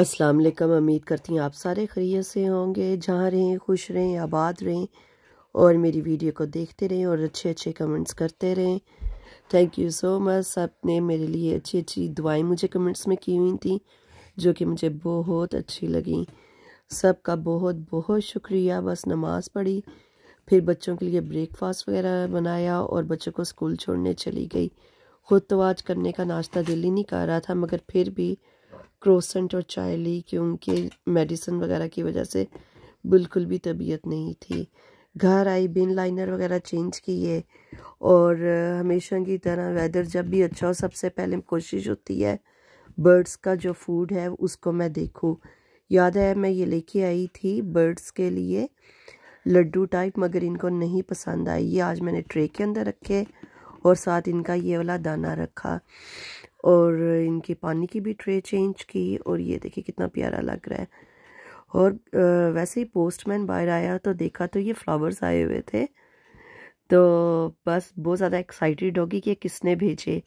अस्सलाम वालेकुम उम्मीद करती हूँ आप सारे खरीय से होंगे जहाँ रहें खुश रहें आबाद रहें और मेरी वीडियो को देखते रहें और अच्छे अच्छे कमेंट्स करते रहें थैंक यू सो मच सब ने मेरे लिए अच्छी अच्छी दुआएं मुझे कमेंट्स में की हुई थी जो कि मुझे बहुत अच्छी लगी सब का बहुत बहुत शुक्रिया बस नमाज़ पढ़ी फिर बच्चों के लिए ब्रेकफास्ट वगैरह बनाया और बच्चों को स्कूल छोड़ने चली गई ख़ुद तो आज करने का नाश्ता दिल ही नहीं कर रहा था मगर फिर भी क्रोसेंट और चाय ली क्योंकि मेडिसिन वगैरह की वजह से बिल्कुल भी तबीयत नहीं थी घर आई बिन लाइनर वगैरह चेंज किए और हमेशा की तरह वेदर जब भी अच्छा हो सबसे पहले कोशिश होती है बर्ड्स का जो फूड है उसको मैं देखूँ याद है मैं ये लेके आई थी बर्ड्स के लिए लड्डू टाइप मगर इनको नहीं पसंद आई ये आज मैंने ट्रे के अंदर रखे और साथ इनका ये वाला दाना रखा और इनकी पानी की भी ट्रे चेंज की और ये देखिए कितना प्यारा लग रहा है और वैसे ही पोस्टमैन बाहर आया तो देखा तो ये फ्लावर्स आए हुए थे तो बस बहुत ज़्यादा एक्साइटेड होगी कि किसने भेजे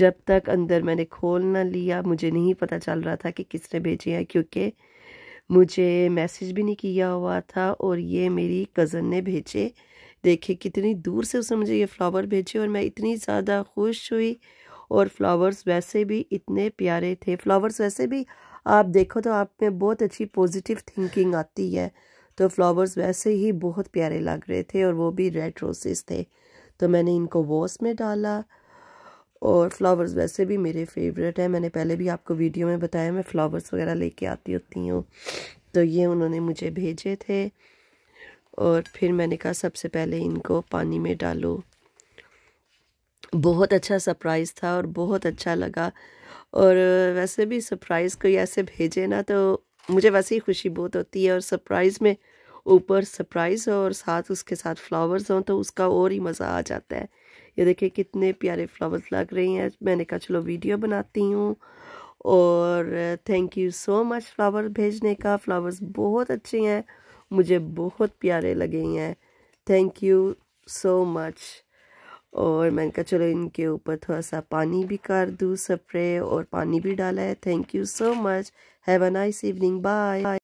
जब तक अंदर मैंने खोल ना लिया मुझे नहीं पता चल रहा था कि किसने भेजे हैं क्योंकि मुझे मैसेज भी नहीं किया हुआ था और ये मेरी कज़न ने भेजे देखे कितनी दूर से उसने मुझे ये फ्लावर भेजे और मैं इतनी ज़्यादा खुश हुई और फ्लावर्स वैसे भी इतने प्यारे थे फ्लावर्स वैसे भी आप देखो तो आप में बहुत अच्छी पॉजिटिव थिंकिंग आती है तो फ्लावर्स वैसे ही बहुत प्यारे लग रहे थे और वो भी रेड रोसेस थे तो मैंने इनको वॉस में डाला और फ्लावर्स वैसे भी मेरे फेवरेट हैं मैंने पहले भी आपको वीडियो में बताया मैं फ्लावर्स वगैरह लेके आती होती हूँ तो ये उन्होंने मुझे भेजे थे और फिर मैंने कहा सबसे पहले इनको पानी में डालो बहुत अच्छा सरप्राइज़ था और बहुत अच्छा लगा और वैसे भी सरप्राइज़ कोई ऐसे भेजे ना तो मुझे वैसे ही खुशी बहुत होती है और सरप्राइज़ में ऊपर सरप्राइज़ हो और साथ उसके साथ फ्लावर्स हों तो उसका और ही मज़ा आ जाता है ये देखिए कितने प्यारे फ्लावर्स लग रहे हैं मैंने कहा चलो वीडियो बनाती हूँ और thank you so much flower भेजने का फ्लावर्स बहुत अच्छे हैं मुझे बहुत प्यारे लगे हैं थैंक यू सो मच और मैंने कहा चलो इनके ऊपर थोड़ा सा पानी भी कर दूँ स्प्रे और पानी भी डाला है thank you so much have a nice evening bye